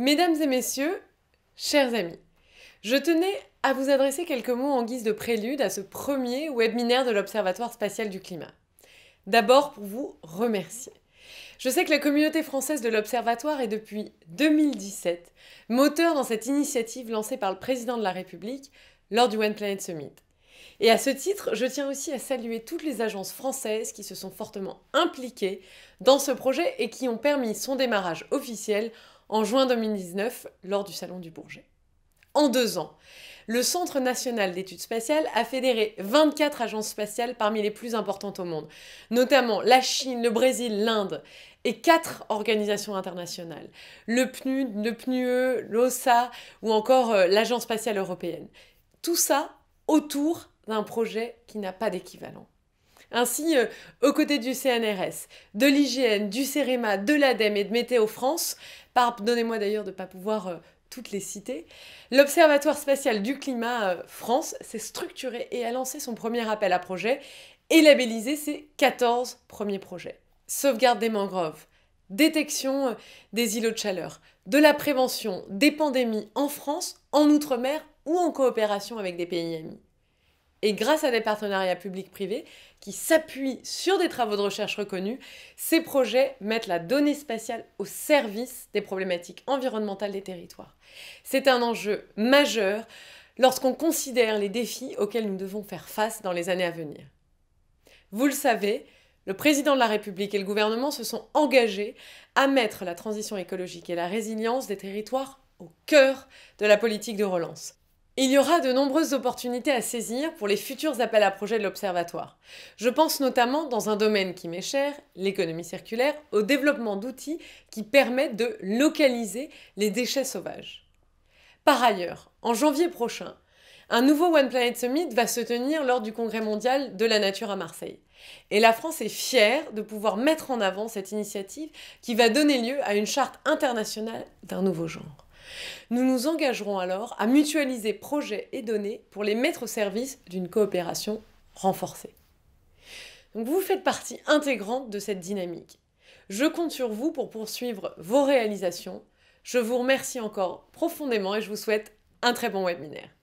Mesdames et messieurs, chers amis, je tenais à vous adresser quelques mots en guise de prélude à ce premier webinaire de l'Observatoire spatial du climat. D'abord pour vous remercier. Je sais que la communauté française de l'Observatoire est depuis 2017 moteur dans cette initiative lancée par le président de la République lors du One Planet Summit. Et à ce titre, je tiens aussi à saluer toutes les agences françaises qui se sont fortement impliquées dans ce projet et qui ont permis son démarrage officiel en juin 2019 lors du Salon du Bourget. En deux ans, le Centre national d'études spatiales a fédéré 24 agences spatiales parmi les plus importantes au monde, notamment la Chine, le Brésil, l'Inde, et quatre organisations internationales, le PNUD, le PNUE, l'OSA ou encore euh, l'Agence spatiale européenne. Tout ça autour d'un projet qui n'a pas d'équivalent. Ainsi, euh, aux côtés du CNRS, de l'IGN, du CEREMA, de l'ADEME et de Météo France, pardonnez-moi d'ailleurs de ne pas pouvoir euh, toutes les citer, l'Observatoire spatial du climat euh, France s'est structuré et a lancé son premier appel à projet et labellisé ses 14 premiers projets. Sauvegarde des mangroves, détection des îlots de chaleur, de la prévention des pandémies en France, en Outre-mer ou en coopération avec des pays amis. Et grâce à des partenariats publics-privés qui s'appuient sur des travaux de recherche reconnus, ces projets mettent la donnée spatiale au service des problématiques environnementales des territoires. C'est un enjeu majeur lorsqu'on considère les défis auxquels nous devons faire face dans les années à venir. Vous le savez, le président de la République et le gouvernement se sont engagés à mettre la transition écologique et la résilience des territoires au cœur de la politique de relance. Il y aura de nombreuses opportunités à saisir pour les futurs appels à projets de l'Observatoire. Je pense notamment, dans un domaine qui m'est cher, l'économie circulaire, au développement d'outils qui permettent de localiser les déchets sauvages. Par ailleurs, en janvier prochain, un nouveau One Planet Summit va se tenir lors du Congrès mondial de la nature à Marseille. Et la France est fière de pouvoir mettre en avant cette initiative qui va donner lieu à une charte internationale d'un nouveau genre. Nous nous engagerons alors à mutualiser projets et données pour les mettre au service d'une coopération renforcée. Donc vous faites partie intégrante de cette dynamique. Je compte sur vous pour poursuivre vos réalisations. Je vous remercie encore profondément et je vous souhaite un très bon webinaire.